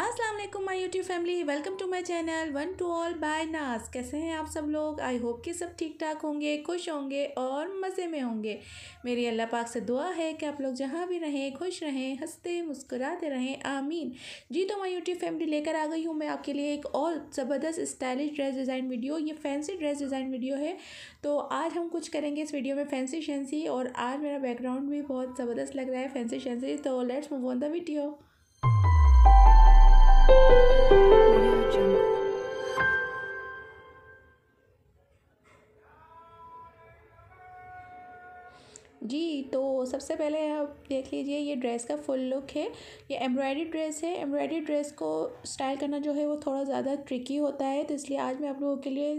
Aslam my YouTube family welcome to my channel one to all by Naaz कैसे हैं आप सब लोग आई होप कि सब ठीक ठाक होंगे खुश होंगे और मज़े में होंगे मेरी अल्लाह पाक से दुआ है कि आप लोग जहाँ भी रहें खुश रहें हंसते मुस्कुराते रहें आमीन जी तो माय यूट्यूब फैमिली लेकर आ गई हूँ मैं आपके लिए एक और ज़बरदस्त स्टाइलिश ड्रेस डिज़ाइन वीडियो ये फैंसी ड्रेस डिज़ाइन वीडियो है तो आज हम कुछ करेंगे इस वीडियो में फैंसी शैंसी और आज मेरा बैकग्राउंड भी बहुत ज़बरदस्त लग रहा है फैंसी शैंसी तो let's move on the video जी तो सबसे पहले आप देख लीजिए ये ड्रेस का फुल लुक है ये एम्ब्रॉयडरी ड्रेस है एम्ब्रॉयडरी ड्रेस को स्टाइल करना जो है वो थोड़ा ज़्यादा ट्रिकी होता है तो इसलिए आज मैं आप लोगों के लिए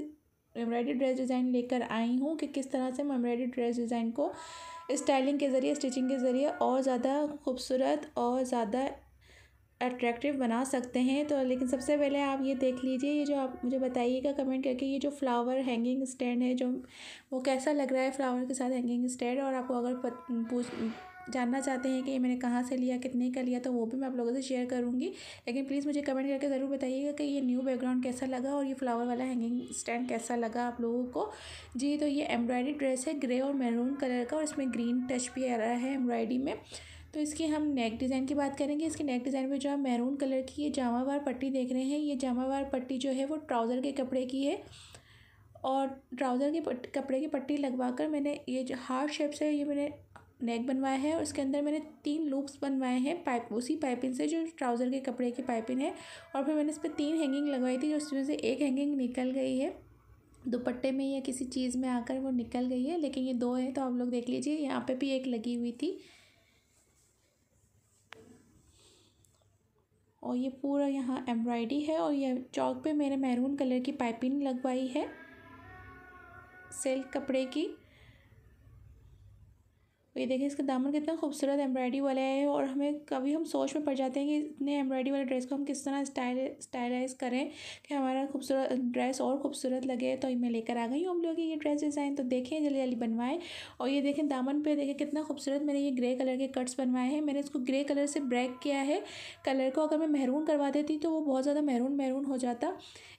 एम्ब्रॉयडरी ड्रेस डिज़ाइन लेकर आई हूँ कि किस तरह से हम एम्ब्रॉयडरी ड्रेस डिज़ाइन को स्टाइलिंग के ज़रिए स्टिचिंग के ज़रिए और ज़्यादा खूबसूरत और ज़्यादा अट्रैक्टिव बना सकते हैं तो लेकिन सबसे पहले आप ये देख लीजिए ये जो आप मुझे बताइएगा कमेंट करके ये जो फ्लावर हैंगिंग स्टैंड है जो वो कैसा लग रहा है फ्लावर के साथ हैंगिंग स्टैंड और आपको अगर पूछ जानना चाहते हैं कि ये मैंने कहाँ से लिया कितने का लिया तो वो भी मैं आप लोगों से शेयर करूँगी लेकिन प्लीज़ मुझे कमेंट करके ज़रूर बताइएगा कि ये न्यू बैकग्राउंड कैसा लगा और ये फ्लावर वाला हैंगिंग स्टैंड कैसा लगा आप लोगों को जी तो ये एम्ब्रॉयडरी ड्रेस है ग्रे और मैरून कलर का और इसमें ग्रीन टच भी आ रहा है एम्ब्रॉयडरी में तो इसकी हम नेक डिज़ाइन की बात करेंगे इसके नेक डिज़ाइन में जो है मैरून कलर की ये जामावार पट्टी देख रहे हैं ये जामावार पट्टी जो है वो ट्राउज़र के कपड़े की है और ट्राउज़र के कपड़े की पट्टी लगवा कर मैंने ये जो हार्ड शेप से ये मैंने नेक बनवाया है और इसके अंदर मैंने तीन लूप्स बनवाए हैं पाइप उसी पाइपिंग से जो ट्राउज़र के कपड़े की पाइपिंग है और फिर मैंने इस पर तीन हैंगिंग लगवाई थी जो उसमें से एक हैंगिंग निकल गई है दुपट्टे में या किसी चीज़ में आकर वो निकल गई है लेकिन ये दो है तो आप लोग देख लीजिए यहाँ पे भी एक लगी हुई थी और ये पूरा यहाँ एम्ब्रॉयडरी है और ये चौक पे मैंने मैरून कलर की पाइपिंग लगवाई है सिल्क कपड़े की ये देखें इसका दामन कितना खूबसूरत एम्ब्रॉयडरी वाला है और हमें कभी हम सोच में पड़ जाते हैं कि इतने एम्ब्रॉयडरी वाले ड्रेस को हम किस तरह स्टाइल स्टाइलाइज करें कि हमारा खूबसूरत ड्रेस और खूबसूरत लगे तो मैं लेकर आ गई हूँ हम लोग ये ड्रेस डिज़ाइन तो देखें जल्दी जल्दी बनवाएं और ये देखें दामन पर देखें कितना खूबसूरत मैंने ये ग्रे कलर के कट्स बनवाए हैं मैंने इसको ग्रे कलर से ब्रैक किया है कलर को अगर मैं महरून करवा देती तो वो बहुत ज़्यादा महरून महरून हो जाता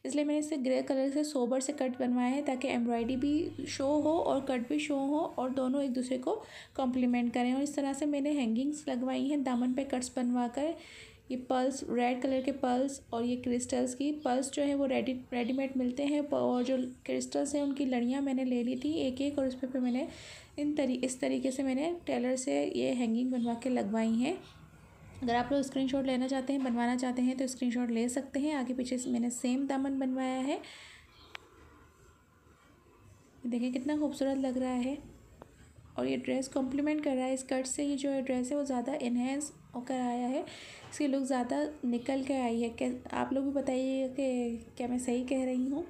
इसलिए मैंने इसे ग्रे कलर से सोबर से कट बनवाए हैं ताकि एम्ब्रॉयडरी भी शो हो और कट भी शो हो और दोनों एक दूसरे को कॉम्प्लीमेंट करें और इस तरह से मैंने हैंगिंग्स लगवाई हैं दामन पे कट्स बनवा कर ये पर्ल्स रेड कलर के पर्ल्स और ये क्रिस्टल्स की पर्ल्स जो है वो रेडी रेडीमेड मिलते हैं और जो क्रिस्टल्स हैं उनकी लड़ियाँ मैंने ले ली थी एक एक और उस पर मैंने इन तरी इस तरीके से मैंने टेलर से ये हैंगिंग बनवा के लगवाई हैं अगर आप लोग स्क्रीनशॉट लेना चाहते हैं बनवाना चाहते हैं तो स्क्रीनशॉट ले सकते हैं आगे पीछे मैंने सेम दामन बनवाया है देखिए कितना खूबसूरत लग रहा है और ये ड्रेस कॉम्प्लीमेंट कर रहा है स्कर्ट से ये जो है ड्रेस है वो ज़्यादा इन्हेंस होकर आया है इसकी लुक ज़्यादा निकल कर आई है क्या आप लोग भी बताइए कि क्या मैं सही कह रही हूँ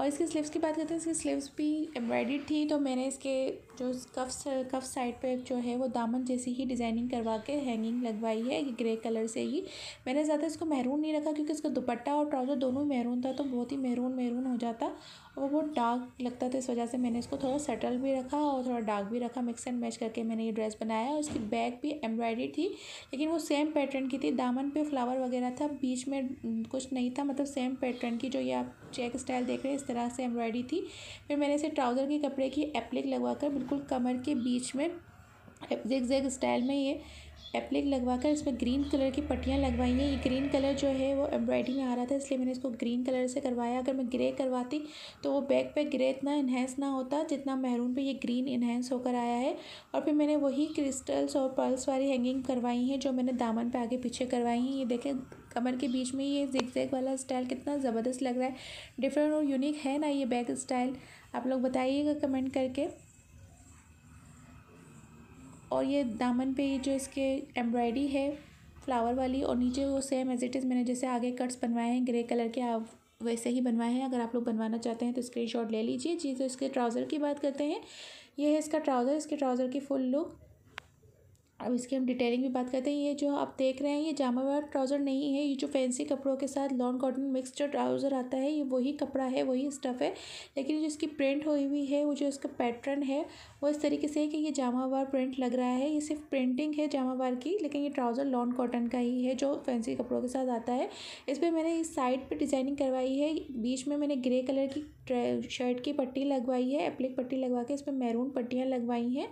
और इसके स्लीव्स की बात करते हैं इसकी स्लीव्स भी एम्ब्रॉयड थी तो मैंने इसके जो कफ कफ साइड पे जो है वो दामन जैसी ही डिज़ाइनिंग करवा के हैंगिंग लगवाई है ग्रे कलर से ही मैंने ज़्यादा इसको महरून नहीं रखा क्योंकि इसका दुपट्टा और ट्राउज़र दोनों महरून था तो बहुत ही महरून महरून हो जाता और वो डार्क लगता था इस वजह से मैंने इसको थोड़ा सटल भी रखा और थोड़ा डार्क भी रखा मिक्स एंड मैच करके मैंने ये ड्रेस बनाया और इसकी बैक भी एम्ब्रॉयडरी थी लेकिन वो सेम पैटर्न की थी दामन पे फ्लावर वगैरह था बीच में कुछ नहीं था मतलब सेम पैटर्न की जो ये आप चेक स्टाइल देख रहे हैं इस तरह से एम्ब्रॉयडरी थी फिर मैंने इसे ट्राउज़र के कपड़े की एप्लिक लगवा कर बिल्कुल कमर के बीच में जेग जेग स्टाइल में ये एप्लिक लगवा कर इसमें ग्रीन कलर की पट्टियाँ लगवाई हैं ये ग्रीन कलर जो है वो एम्ब्रॉयडरी में आ रहा था इसलिए मैंने इसको ग्रीन कलर से करवाया अगर मैं ग्रे करवाती तो वो बैक पे ग्रे इतना इन्हेंस ना होता जितना महरून पे ये ग्रीन इन्हेंस होकर आया है और फिर मैंने वही क्रिस्टल्स और पर्ल्स वाली हैंगिंग करवाई हैं जो मैंने दामन पर आगे पीछे करवाई हैं ये देखें कमर के बीच में ये जिग वाला स्टाइल कितना ज़बरदस्त लग रहा है डिफरेंट और यूनिक है ना ये बैक स्टाइल आप लोग बताइएगा कमेंट करके और ये दामन पे ये जो इसके एम्ब्रॉयडरी है फ्लावर वाली और नीचे वो सेम एज इट इज़ मैंने जैसे आगे कट्स बनवाए हैं ग्रे कलर के आप वैसे ही बनवाए हैं अगर आप लोग बनवाना चाहते हैं तो स्क्रीनशॉट ले लीजिए जी तो इसके ट्राउज़र की बात करते हैं ये है इसका ट्राउज़र इसके ट्राउज़र की फुल लुक अब इसकी हम डिटेलिंग भी बात करते हैं ये जो आप देख रहे हैं ये जामा वाला ट्राउज़र नहीं है ये जो फैंसी कपड़ों के साथ लॉन्ग कॉटन मिक्स जो ट्राउज़र आता है ये वही कपड़ा है वही स्टफ़ है लेकिन जो इसकी प्रिंट हुई हुई है वो जो इसका पैटर्न है वो इस तरीके से है कि ये जामावार प्रिंट लग रहा है ये सिर्फ प्रिंटिंग है जामावार की लेकिन ये ट्राउज़र लॉन्ग कॉटन का ही है जो फैंसी कपड़ों के साथ आता है इस पर मैंने इस साइड पर डिज़ाइनिंग करवाई है बीच में मैंने ग्रे कलर की शर्ट की पट्टी लगवाई है एप्लिक पट्टी लगवा के इस पर मैरून पट्टियाँ लगवाई हैं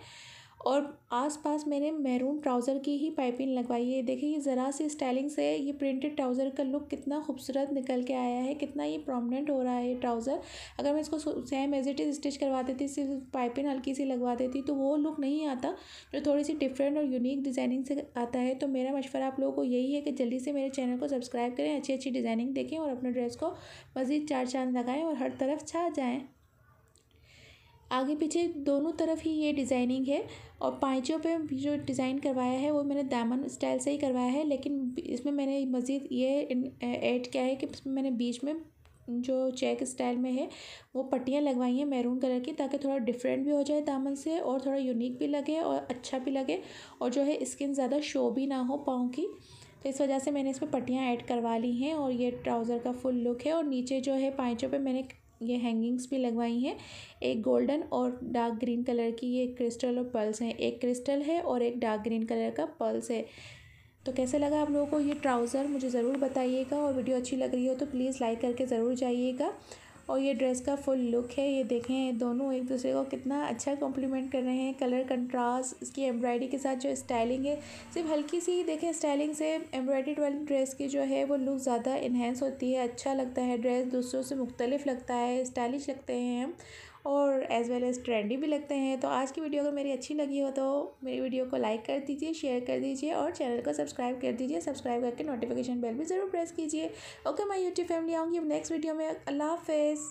और आसपास मैंने मैरून ट्राउज़र की ही पाइपिंग लगवाई है देखिए ये ज़रा सी स्टाइलिंग से ये प्रिंटेड ट्राउज़र का लुक कितना खूबसूरत निकल के आया है कितना ये प्रोमिनेंट हो रहा है ये ट्राउज़र अगर मैं इसको same as it is stitch करवा देती सिर्फ पाइपिंग हल्की सी लगवा देती तो वो लुक नहीं आता जो थोड़ी सी डिफरेंट और यूनिक डिज़ाइनिंग से आता है तो मेरा मशवरा आप लोगों को यही है कि जल्दी से मेरे चैनल को सब्सक्राइब करें अच्छी अच्छी डिज़ाइनिंग देखें और अपने ड्रेस को मज़ीद चार चांद लगाएँ और हर तरफ छा जाएँ आगे पीछे दोनों तरफ ही ये डिज़ाइनिंग है और पाँचों पे जो डिज़ाइन करवाया है वो मैंने दामन स्टाइल से ही करवाया है लेकिन इसमें मैंने मज़ीद ये ऐड किया है कि मैंने बीच में जो चेक स्टाइल में है वो पट्टियाँ लगवाई हैं मैरून कलर की ताकि थोड़ा डिफरेंट भी हो जाए दामन से और थोड़ा यूनिक भी लगे और अच्छा भी लगे और जो है स्किन ज़्यादा शो भी ना हो पाँव की तो इस वजह से मैंने इसमें पट्टियाँ ऐड करवा ली हैं और ये ट्राउज़र का फुल लुक है और नीचे जो है पाँचों पे मैंने ये हैंगिंग्स भी लगवाई हैं एक गोल्डन और डार्क ग्रीन कलर की ये क्रिस्टल और पर्ल्स हैं एक क्रिस्टल है और एक डार्क ग्रीन कलर का पर्ल्स है तो कैसे लगा आप लोगों को ये ट्राउज़र मुझे ज़रूर बताइएगा और वीडियो अच्छी लग रही हो तो प्लीज़ लाइक करके ज़रूर जाइएगा और ये ड्रेस का फुल लुक है ये देखें दोनों एक दूसरे को कितना अच्छा कॉम्प्लीमेंट कर रहे हैं कलर कंट्रास्ट इसकी एम्ब्रॉयडरी के साथ जो स्टाइलिंग है सिर्फ हल्की सी ही देखें स्टाइलिंग से एम्ब्रॉयडरी वाली ड्रेस की जो है वो लुक ज़्यादा इन्हेंस होती है अच्छा लगता है ड्रेस दूसरों से मुख्तलिफ लगता है स्टाइलिश लगते हैं और एज़ वेल एज़ ट्रेंडी भी लगते हैं तो आज की वीडियो अगर मेरी अच्छी लगी हो तो मेरी वीडियो को लाइक कर दीजिए शेयर कर दीजिए और चैनल को सब्सक्राइब कर दीजिए सब्सक्राइब करके नोटिफिकेशन बेल भी ज़रूर प्रेस कीजिए ओके मैं यूट्यूब फैमिली आऊँगी अब नेक्स्ट वीडियो में अल्लाह हाफिज़